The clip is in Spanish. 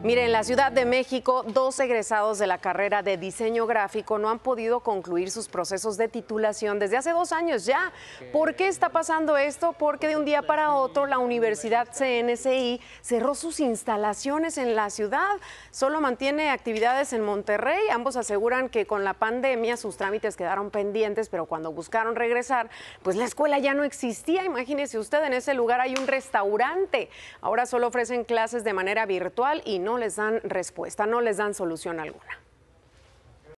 Mire, en la Ciudad de México, dos egresados de la carrera de diseño gráfico no han podido concluir sus procesos de titulación desde hace dos años ya. ¿Por qué está pasando esto? Porque de un día para otro la Universidad CNCI cerró sus instalaciones en la ciudad. Solo mantiene actividades en Monterrey. Ambos aseguran que con la pandemia sus trámites quedaron pendientes, pero cuando buscaron regresar, pues la escuela ya no existía. Imagínese usted, en ese lugar hay un restaurante. Ahora solo ofrecen clases de manera virtual y no les dan respuesta, no les dan solución alguna.